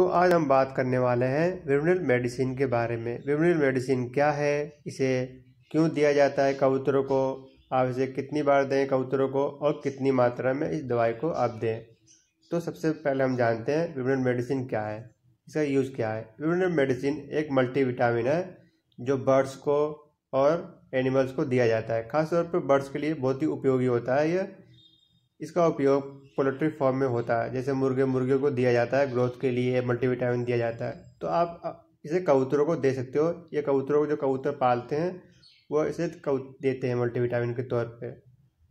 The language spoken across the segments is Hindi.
तो आज हम बात करने वाले हैं विमिनल मेडिसिन के बारे में विमिनल मेडिसिन क्या है इसे क्यों दिया जाता है कबूतरों को आप इसे कितनी बार दें कबूतरों को और कितनी मात्रा में इस दवाई को आप दें तो सबसे पहले हम जानते हैं विमिनल मेडिसिन क्या है इसका यूज़ क्या है विमिनल मेडिसिन एक मल्टीविटामिन है जो बर्ड्स को और एनिमल्स को दिया जाता है खासतौर पर बर्ड्स के लिए बहुत ही उपयोगी होता है यह इसका उपयोग पोल्ट्री फॉर्म में होता है जैसे मुर्गे मुर्गे को दिया जाता है ग्रोथ के लिए मल्टीविटामिन दिया जाता है तो आप इसे कबूतरों को दे सकते हो ये कबूतरों को जो कबूतर पालते हैं वो इसे देते हैं मल्टीविटामिन के तौर पे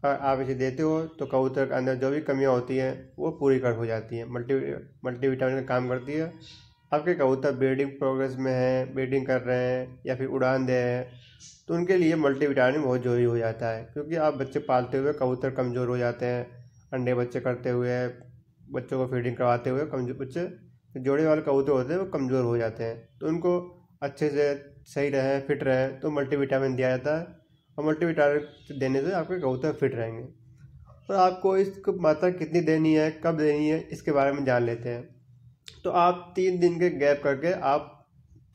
और आप इसे देते हो तो कबूतर के अंदर जो भी कमियाँ होती हैं वो पूरी कर हो जाती हैं मल्टी मल्टीविटामिन का काम करती है आपके कबूतर ब्रीडिंग प्रोग्रेस में हैं ब्रीडिंग कर रहे हैं या फिर उड़ान दे रहे हैं तो उनके लिए मल्टीविटामिन बहुत जरूरी हो जाता है क्योंकि आप बच्चे पालते हुए कबूतर कमज़ोर हो जाते हैं अंडे बच्चे करते हुए बच्चों को फीडिंग करवाते हुए कमजोर बच्चे जोड़े वाले कबूतर होते हैं वो कमज़ोर हो जाते हैं तो उनको अच्छे से सही रहें फिट रहें तो मल्टीविटामिन दिया जाता है और मल्टीविटामिन देने से आपके कबूतर फिट रहेंगे और तो आपको इसको मात्रा कितनी देनी है कब देनी है इसके बारे में जान लेते हैं तो आप तीन दिन के गैप करके आप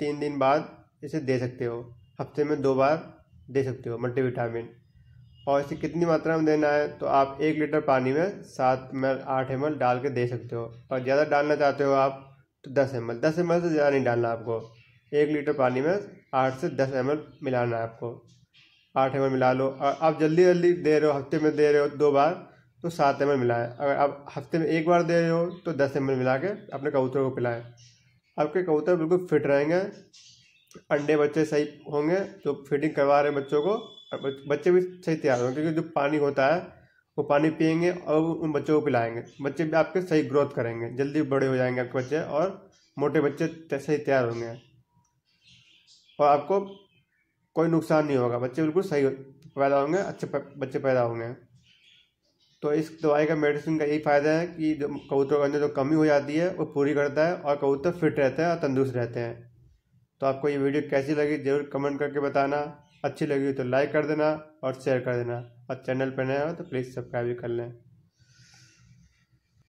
तीन दिन बाद इसे दे सकते हो हफ्ते में दो बार दे सकते हो मल्टीविटामिन और इसे कितनी मात्रा में देना है तो आप एक लीटर पानी में सात एम एल आठ एम एल डाल के दे सकते हो और ज़्यादा डालना चाहते हो आप तो दस एम एल दस एम एल से ज़्यादा नहीं डालना आपको एक लीटर पानी में आठ से दस एम एल मिलाना है आपको आठ एम एल मिला लो और आप जल्दी जल्दी दे रहे हो हफ्ते में दे रहे हो दो बार तो सात एम एल मिलाएँ अगर आप हफ्ते में एक बार दे रहे हो तो दस एम एल मिला के अपने कबूतर को पिलाएँ आपके कबूतर बिल्कुल फिट रहेंगे अंडे बच्चे सही होंगे जो फीडिंग करवा रहे हैं बच्चों को बच्चे भी सही तैयार होंगे क्योंकि जो पानी होता है वो पानी पियेंगे और उन बच्चों को पिलाएंगे बच्चे भी आपके सही ग्रोथ करेंगे जल्दी बड़े हो जाएंगे आपके बच्चे और मोटे बच्चे सही तैयार होंगे और आपको कोई नुकसान नहीं होगा बच्चे बिल्कुल सही पैदा होंगे अच्छे बच्चे पैदा होंगे तो इस दवाई का मेडिसिन का यही फ़ायदा है कि जो कबूतरों के अंदर जो कमी हो जाती है वो पूरी करता है और कबूतर फिट रहते हैं और तंदुरुस्त रहते हैं तो आपको ये वीडियो कैसी लगी जरूर कमेंट करके बताना अच्छी लगी तो लाइक कर देना और शेयर कर देना और चैनल पर नया हो तो प्लीज़ सब्सक्राइब भी कर लें